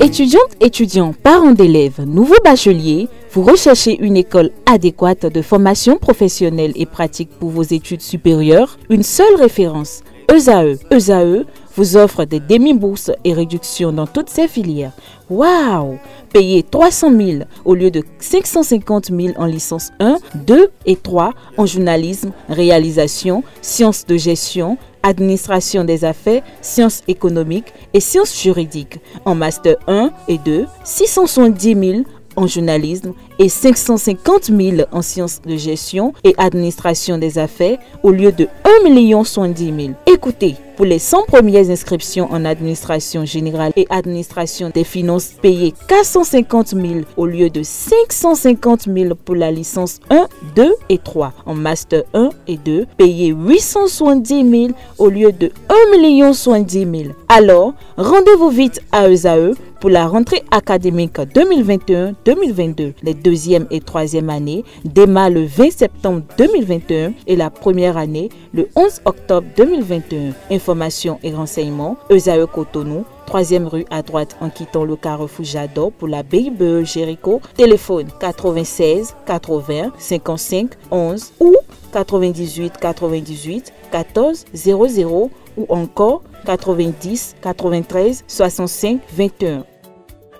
Étudiantes, étudiants, parents d'élèves, nouveaux bacheliers, vous recherchez une école adéquate de formation professionnelle et pratique pour vos études supérieures Une seule référence, ESAE. ESAE vous offre des demi-bourses et réductions dans toutes ses filières. Waouh Payez 300 000 au lieu de 550 000 en licence 1, 2 et 3 en journalisme, réalisation, sciences de gestion, administration des affaires, sciences économiques et sciences juridiques, en master 1 et 2, 670 000 en journalisme et 550 000 en sciences de gestion et administration des affaires au lieu de 1 70 000. Écoutez, pour les 100 premières inscriptions en administration générale et administration des finances payées 450 000 au lieu de 550 000 pour la licence 1 2 et 3, en Master 1 et 2, payez 870 000 au lieu de 1 million 000. Alors, rendez-vous vite à eux à eux pour la rentrée académique 2021-2022. Les deuxième et troisième années démarrent le 20 septembre 2021 et la première année le 11 octobre 2021. Informations et renseignements, Eusae Cotonou, troisième rue à droite en quittant le carrefour Jadot pour la BIBE Jéricho. Téléphone 96 80 55 11 ou 98 98 14 00 ou encore 90 93 65 21.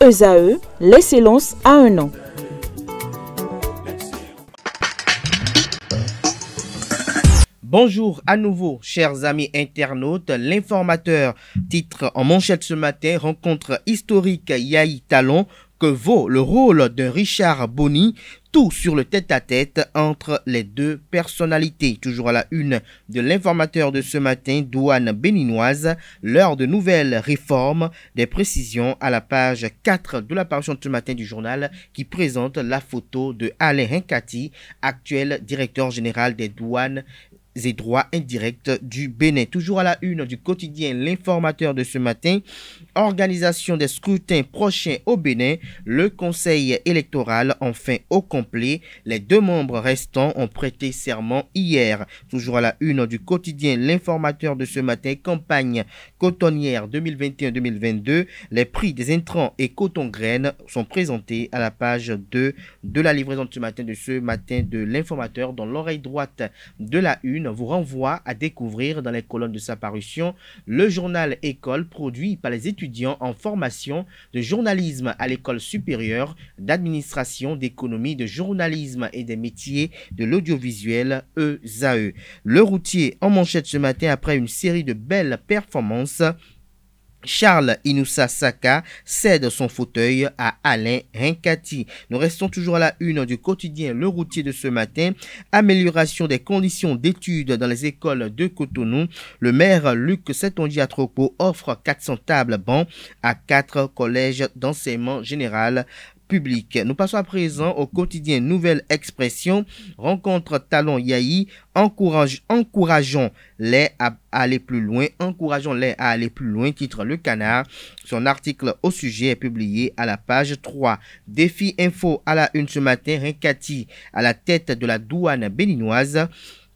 ESAE, l'excellence à un an. Bonjour à nouveau, chers amis internautes. L'informateur titre en manchette ce matin rencontre historique Yaï Talon que vaut le rôle de Richard Bonny, tout sur le tête-à-tête entre les deux personnalités. Toujours à la une de l'informateur de ce matin, douane béninoise, l'heure de nouvelles réformes, des précisions à la page 4 de la parution de ce matin du journal qui présente la photo de Alain Hincati, actuel directeur général des douanes et droits indirects du Bénin. Toujours à la une du quotidien L'informateur de ce matin, organisation des scrutins prochains au Bénin, le Conseil électoral enfin au complet. Les deux membres restants ont prêté serment hier. Toujours à la une du quotidien L'informateur de ce matin, campagne cotonnière 2021-2022, les prix des intrants et coton-graines sont présentés à la page 2 de la livraison de ce matin de ce matin de l'informateur dans l'oreille droite de la une vous renvoie à découvrir dans les colonnes de sa parution le journal École produit par les étudiants en formation de journalisme à l'école supérieure d'administration, d'économie, de journalisme et des métiers de l'audiovisuel ESAE. E. Le routier en manchette ce matin après une série de belles performances Charles Inoussa Saka cède son fauteuil à Alain Rinkati. Nous restons toujours à la une du quotidien Le Routier de ce matin. Amélioration des conditions d'études dans les écoles de Cotonou. Le maire Luc trop atropo offre 400 tables bancs à quatre collèges d'enseignement général nous passons à présent au quotidien Nouvelle Expression, rencontre Talon Yahi, encourageons les à aller plus loin, encourageons-les à aller plus loin, titre Le Canard. Son article au sujet est publié à la page 3. Défi info à la une ce matin, Rinkati à la tête de la douane béninoise.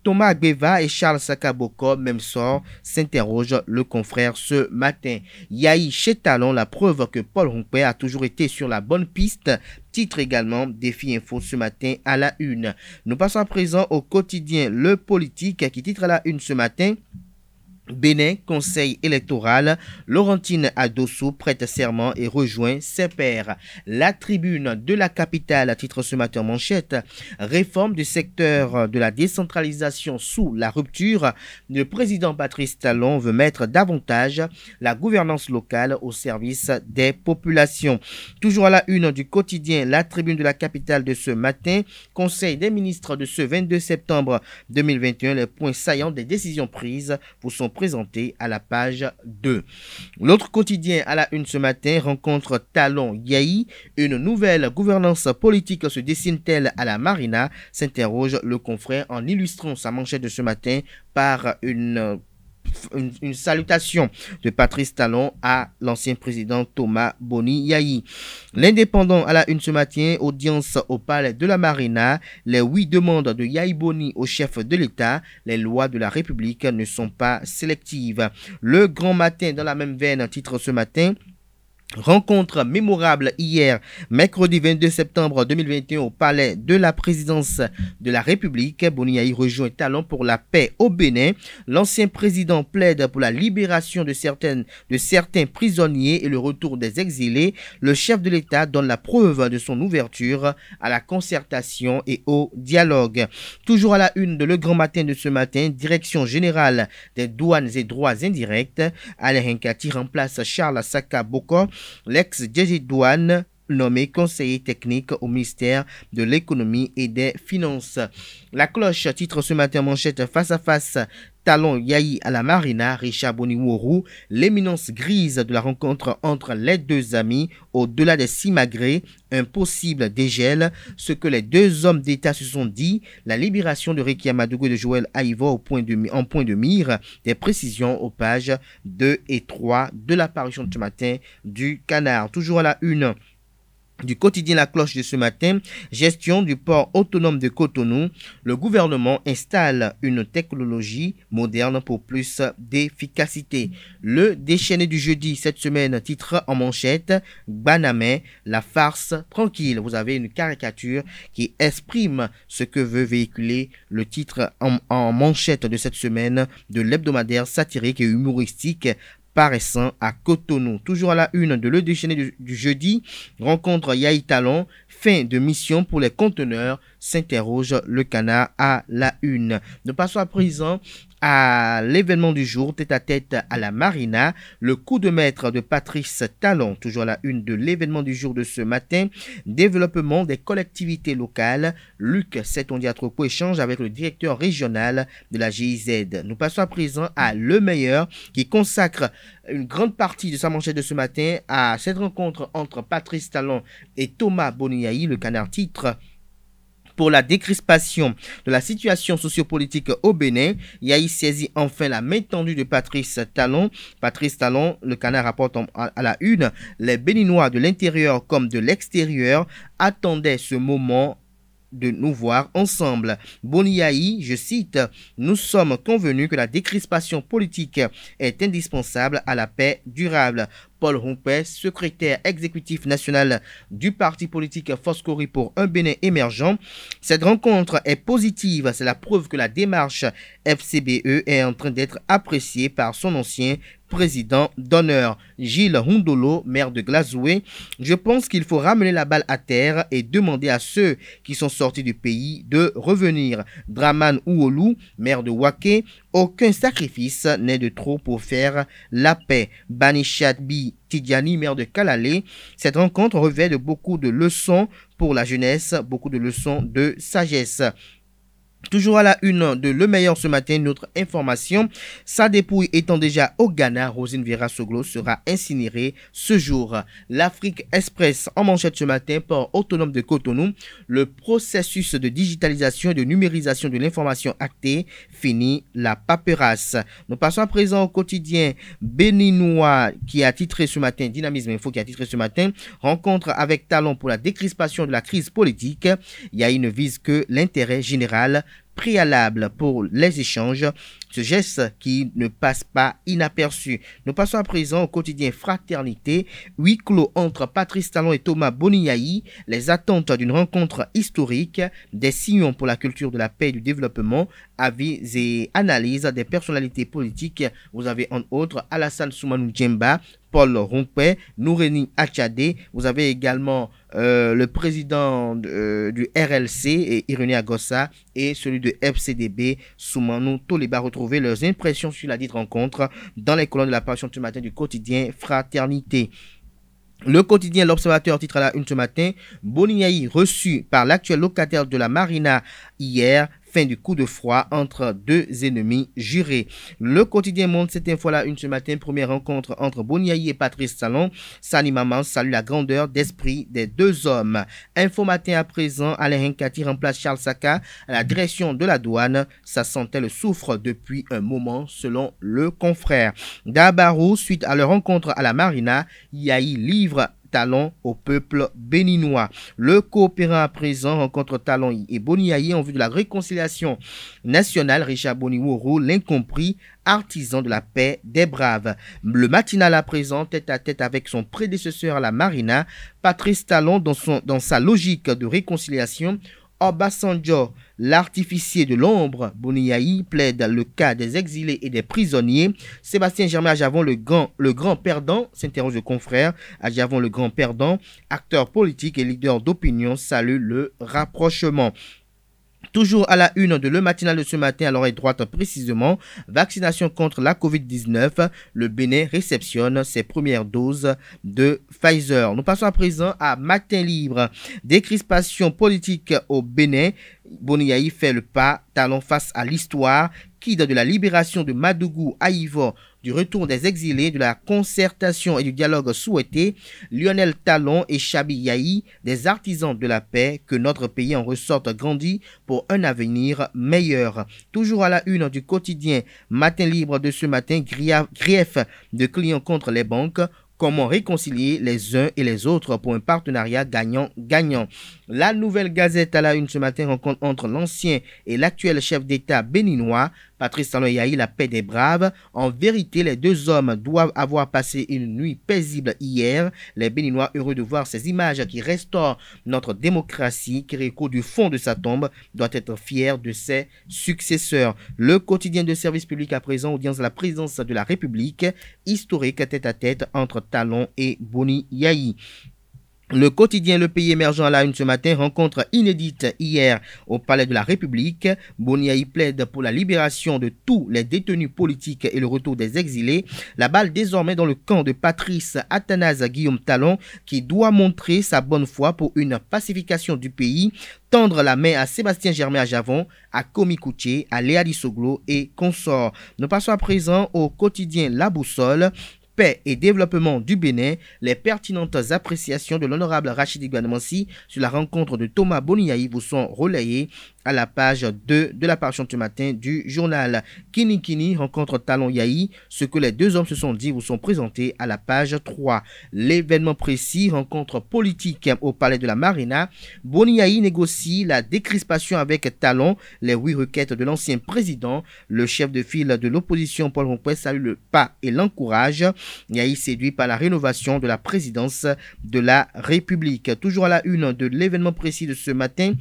Thomas Agbeva et Charles Sakaboko, même sort, s'interrogent le confrère ce matin. Yahi Chetalon, la preuve que Paul Rompé a toujours été sur la bonne piste, titre également Défi Info ce matin à la une. Nous passons à présent au quotidien Le Politique qui titre à la une ce matin Bénin, conseil électoral, Laurentine Adosso prête serment et rejoint ses pairs. La tribune de la capitale à titre ce matin manchette, réforme du secteur de la décentralisation sous la rupture, le président Patrice Talon veut mettre davantage la gouvernance locale au service des populations. Toujours à la une du quotidien, la tribune de la capitale de ce matin, conseil des ministres de ce 22 septembre 2021, le point saillant des décisions prises pour son présenté à la page 2. L'autre quotidien à la une ce matin rencontre Talon Yahi. Une nouvelle gouvernance politique se dessine-t-elle à la Marina s'interroge le confrère en illustrant sa manchette de ce matin par une une, salutation de Patrice Talon à l'ancien président Thomas Boni Yayi. L'indépendant à la une ce matin, audience au palais de la Marina. Les huit demandes de Yaï Boni au chef de l'État. Les lois de la République ne sont pas sélectives. Le grand matin, dans la même veine, titre ce matin. Rencontre mémorable hier, mercredi 22 septembre 2021 au palais de la présidence de la République. y rejoint Talon pour la paix au Bénin. L'ancien président plaide pour la libération de, certaines, de certains prisonniers et le retour des exilés. Le chef de l'État donne la preuve de son ouverture à la concertation et au dialogue. Toujours à la une de Le Grand Matin de ce matin, Direction Générale des Douanes et Droits Indirects, Alain Kati remplace Charles Saka Boko lex jazid douane nommé conseiller technique au ministère de l'économie et des finances. La cloche titre ce matin manchette face à face Talon Yahi à la Marina, Richard Boniwuru, l'éminence grise de la rencontre entre les deux amis au-delà des simagrées, un possible dégel, ce que les deux hommes d'État se sont dit, la libération de Ricky Amadougou et de Joël Aïvo au point de, en point de mire, des précisions aux pages 2 et 3 de l'apparition de ce matin du canard. Toujours à la une du quotidien La Cloche de ce matin, gestion du port autonome de Cotonou, le gouvernement installe une technologie moderne pour plus d'efficacité. Le déchaîné du jeudi cette semaine titre en manchette Baname, la farce tranquille. Vous avez une caricature qui exprime ce que veut véhiculer le titre en, en manchette de cette semaine de l'hebdomadaire satirique et humoristique paraissant à Cotonou. Toujours à la une de le du, jeudi, rencontre Yaï Talon, fin de mission pour les conteneurs, s'interroge le canard à la une. Ne passons à présent à l'événement du jour, tête à tête à la Marina, le coup de maître de Patrice Talon, toujours la une de l'événement du jour de ce matin, développement des collectivités locales. Luc Setondiatropo échange avec le directeur régional de la GIZ. Nous passons à présent à Le Meilleur qui consacre une grande partie de sa manchette de ce matin à cette rencontre entre Patrice Talon et Thomas Boniaï, le canard titre pour la décrispation de la situation sociopolitique au Bénin. Yahi saisit enfin la main tendue de Patrice Talon. Patrice Talon, le canard rapporte à la une, les Béninois de l'intérieur comme de l'extérieur attendaient ce moment de nous voir ensemble. Yahi, je cite, Nous sommes convenus que la décrispation politique est indispensable à la paix durable. Paul Rompès, secrétaire exécutif national du parti politique Foscori pour un Bénin émergent. Cette rencontre est positive, c'est la preuve que la démarche FCBE est en train d'être appréciée par son ancien président d'honneur, Gilles Rondolo, maire de Glasgow. Je pense qu'il faut ramener la balle à terre et demander à ceux qui sont sortis du pays de revenir. Draman Ouolou, maire de Waké, aucun sacrifice n'est de trop pour faire la paix. B. Tidjani, maire de Kalale, cette rencontre revêt de beaucoup de leçons pour la jeunesse, beaucoup de leçons de sagesse. Toujours à la une de Le Meilleur ce matin, notre information. Sa dépouille étant déjà au Ghana, Rosine Vera Soglo sera incinérée ce jour. L'Afrique Express en manchette ce matin, port autonome de Cotonou. Le processus de digitalisation et de numérisation de l'information actée finit la paperasse. Nous passons à présent au quotidien béninois qui a titré ce matin, Dynamisme Info qui a titré ce matin, rencontre avec Talon pour la décrispation de la crise politique. Il y a une vise que l'intérêt général préalable pour les échanges, ce geste qui ne passe pas inaperçu. Nous passons à présent au quotidien Fraternité, huis clos entre Patrice Talon et Thomas Boniaï, les attentes d'une rencontre historique, des sillons pour la culture de la paix et du développement, avis et analyse des personnalités politiques. Vous avez en outre Alassane Soumanou Djemba, Paul Rompet, Noureni Achadé. Vous avez également euh, le président euh, du RLC, et Agossa, et celui de FCDB, Soumanou Toleba. retrouver leurs impressions sur la dite rencontre dans les colonnes de la passion ce matin du quotidien Fraternité. Le quotidien L'Observateur titre à la une ce matin, Bonignaï reçu par l'actuel locataire de la Marina hier, Fin du coup de froid entre deux ennemis jurés. Le quotidien montre cette info-là une ce matin. Première rencontre entre Boniaï et Patrice Salon. Sani Maman salue la grandeur d'esprit des deux hommes. Info matin à présent, Alain Hinkati remplace Charles Saka à la direction de la douane. Sa santé le souffre depuis un moment selon le confrère. Dabarou, suite à leur rencontre à la marina, Yahi livre Talon au peuple béninois. Le coopérant à présent rencontre Talon et Boniaye en vue de la réconciliation nationale. Richard Boniworo, l'incompris, artisan de la paix des braves. Le matinal à présent, tête à tête avec son prédécesseur à la Marina, Patrice Talon, dans, son, dans sa logique de réconciliation Obasanjo, l'artificier de l'ombre, Boniaï plaide le cas des exilés et des prisonniers. Sébastien Germain Ajavon, le grand, le grand perdant, s'interroge le confrère. Ajavon, le grand perdant, acteur politique et leader d'opinion, salue le rapprochement. Toujours à la une de le matinal de ce matin à l'oreille droite précisément, vaccination contre la COVID-19, le Bénin réceptionne ses premières doses de Pfizer. Nous passons à présent à Matin Libre. Décrispation politique au Bénin. Boniaï fait le pas, talon face à l'histoire de la libération de Madougou à du retour des exilés, de la concertation et du dialogue souhaité, Lionel Talon et Chabi Yahi, des artisans de la paix, que notre pays en ressorte grandi pour un avenir meilleur. Toujours à la une du quotidien Matin Libre de ce matin, grief de clients contre les banques, Comment réconcilier les uns et les autres pour un partenariat gagnant-gagnant La Nouvelle Gazette à la une ce matin rencontre entre l'ancien et l'actuel chef d'État béninois, Patrice Saloyaï, la paix des braves. En vérité, les deux hommes doivent avoir passé une nuit paisible hier. Les Béninois heureux de voir ces images qui restaurent notre démocratie. qui Kiriko, du fond de sa tombe, doit être fier de ses successeurs. Le quotidien de service public à présent, audience la présidence de la République, historique tête à tête entre Talon et Boni Yayi. Le quotidien Le Pays émergent à la une ce matin rencontre inédite hier au Palais de la République. Boniaï plaide pour la libération de tous les détenus politiques et le retour des exilés. La balle désormais dans le camp de Patrice Athanase Guillaume Talon qui doit montrer sa bonne foi pour une pacification du pays, tendre la main à Sébastien Germain Javon, à Komi Coutier, à Léa Soglo et consorts. Nous passons à présent au quotidien La Boussole. Paix et Développement du Bénin, les pertinentes appréciations de l'honorable Rachid Igbanemansi sur la rencontre de Thomas Boniaï vous sont relayées à la page 2 de la parution du matin du journal. Kini Kini rencontre Talon Yahi, ce que les deux hommes se sont dit vous sont présentés à la page 3. L'événement précis, rencontre politique au palais de la Marina, Boni Yahi négocie la décrispation avec Talon, les huit requêtes de l'ancien président. Le chef de file de l'opposition, Paul Rompuy, salue le pas et l'encourage. Yahi séduit par la rénovation de la présidence de la République. Toujours à la une de l'événement précis de ce matin,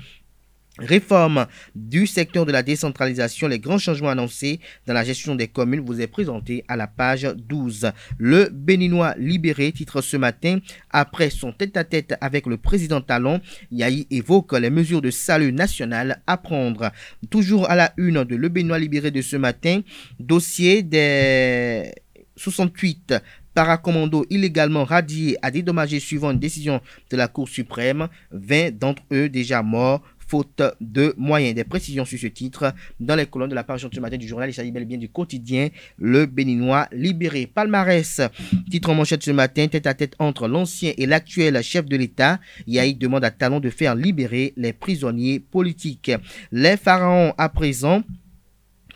Réforme du secteur de la décentralisation, les grands changements annoncés dans la gestion des communes vous est présenté à la page 12. Le Béninois libéré titre ce matin, après son tête-à-tête avec le président Talon, Yahi évoque les mesures de salut national à prendre. Toujours à la une de Le Béninois libéré de ce matin, dossier des 68 paracommandos illégalement radiés à dédommager suivant une décision de la Cour suprême, 20 d'entre eux déjà morts faute de moyens. Des précisions sur ce titre dans les colonnes de la page du matin du journal. Il s'agit bien du quotidien Le Béninois libéré. Palmarès, titre en manchette ce matin, tête à tête entre l'ancien et l'actuel chef de l'État. Yaïk demande à Talon de faire libérer les prisonniers politiques. Les pharaons à présent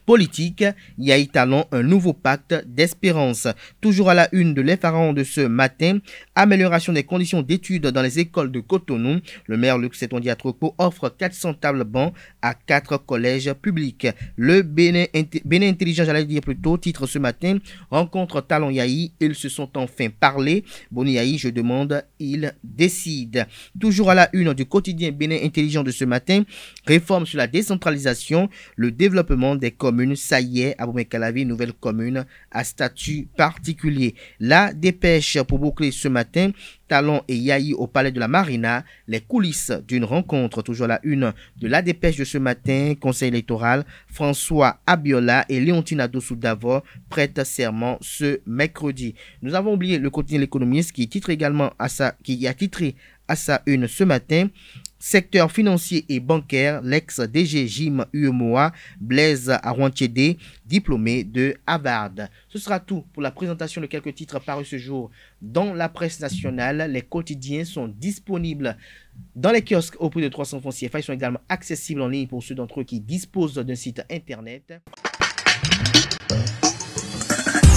politique. Yaï Talon, un nouveau pacte d'espérance. Toujours à la une de l'effarant de ce matin, amélioration des conditions d'études dans les écoles de Cotonou. Le maire Luc Setondi offre 400 tables bancs à quatre collèges publics. Le Bénin, intelligent, j'allais dire plutôt, titre ce matin, rencontre Talon Yahi, ils se sont enfin parlé. Boni Yahi, je demande, il décide. Toujours à la une du quotidien Bénin intelligent de ce matin, réforme sur la décentralisation, le développement des communes ça y est, nouvelle commune à statut particulier. La dépêche pour boucler ce matin, Talon et Yaï au palais de la Marina, les coulisses d'une rencontre, toujours la une de la dépêche de ce matin, conseil électoral, François Abiola et Léontine Adossou Davor prêtent serment ce mercredi. Nous avons oublié le quotidien L'économiste qui titre également à sa, qui a titré à sa une ce matin, secteur financier et bancaire, l'ex-DG Jim Uemoa, Blaise Arwantiede, diplômé de Harvard. Ce sera tout pour la présentation de quelques titres parus ce jour dans la presse nationale. Les quotidiens sont disponibles dans les kiosques au prix de 300 francs CFA. Ils sont également accessibles en ligne pour ceux d'entre eux qui disposent d'un site internet.